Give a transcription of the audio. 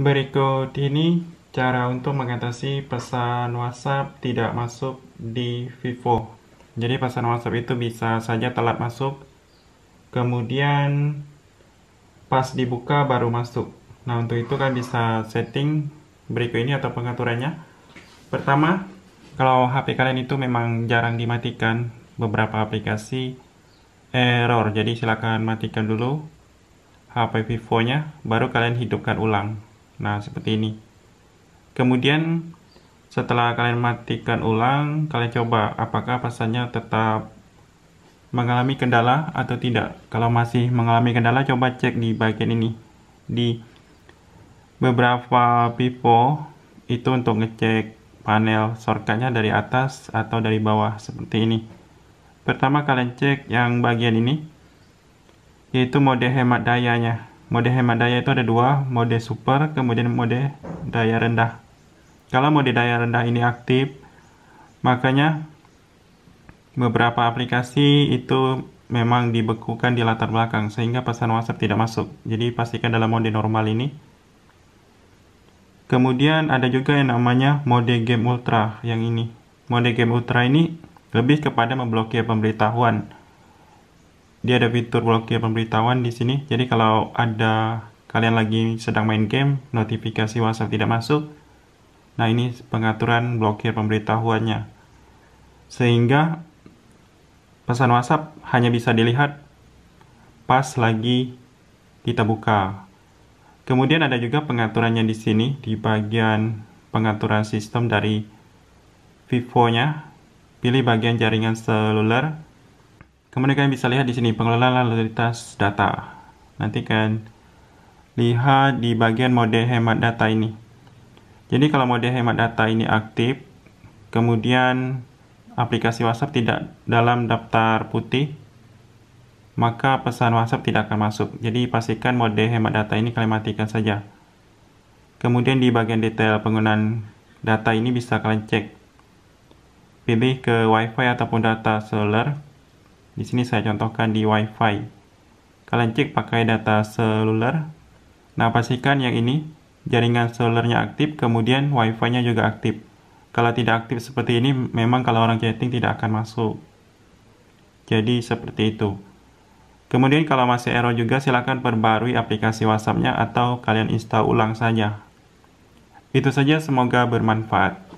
Berikut ini cara untuk mengatasi pesan WhatsApp tidak masuk di Vivo. Jadi pesan WhatsApp itu bisa saja telat masuk, kemudian pas dibuka baru masuk. Nah untuk itu kan bisa setting berikut ini atau pengaturannya. Pertama, kalau HP kalian itu memang jarang dimatikan beberapa aplikasi error, jadi silakan matikan dulu HP Vivo-nya, baru kalian hidupkan ulang. Nah, seperti ini. Kemudian setelah kalian matikan ulang, kalian coba apakah pesannya tetap mengalami kendala atau tidak. Kalau masih mengalami kendala, coba cek di bagian ini. Di beberapa pipo itu untuk ngecek panel shortcutnya dari atas atau dari bawah seperti ini. Pertama kalian cek yang bagian ini, yaitu mode hemat dayanya mode hemat daya itu ada dua, mode super, kemudian mode daya rendah. Kalau mode daya rendah ini aktif, makanya beberapa aplikasi itu memang dibekukan di latar belakang sehingga pesan WhatsApp tidak masuk. Jadi pastikan dalam mode normal ini. Kemudian ada juga yang namanya mode game ultra yang ini. Mode game ultra ini lebih kepada memblokir pemberitahuan dia ada fitur blokir pemberitahuan di sini. Jadi kalau ada kalian lagi sedang main game, notifikasi WhatsApp tidak masuk. Nah, ini pengaturan blokir pemberitahuannya. Sehingga pesan WhatsApp hanya bisa dilihat pas lagi kita buka. Kemudian ada juga pengaturannya di sini di bagian pengaturan sistem dari Vivo-nya. Pilih bagian jaringan seluler Kemudian kalian bisa lihat di sini pengelolaan lalu lintas data. Nanti kan lihat di bagian mode hemat data ini. Jadi kalau mode hemat data ini aktif, kemudian aplikasi WhatsApp tidak dalam daftar putih, maka pesan WhatsApp tidak akan masuk. Jadi pastikan mode hemat data ini kalian matikan saja. Kemudian di bagian detail penggunaan data ini bisa kalian cek. Pilih ke WiFi ataupun data seluler. Di sini saya contohkan di WiFi. Kalian cek pakai data seluler. Nah, pastikan yang ini jaringan selulernya aktif, kemudian WiFi-nya juga aktif. Kalau tidak aktif seperti ini, memang kalau orang chatting tidak akan masuk. Jadi seperti itu. Kemudian kalau masih error juga silakan perbarui aplikasi WhatsApp-nya atau kalian install ulang saja. Itu saja semoga bermanfaat.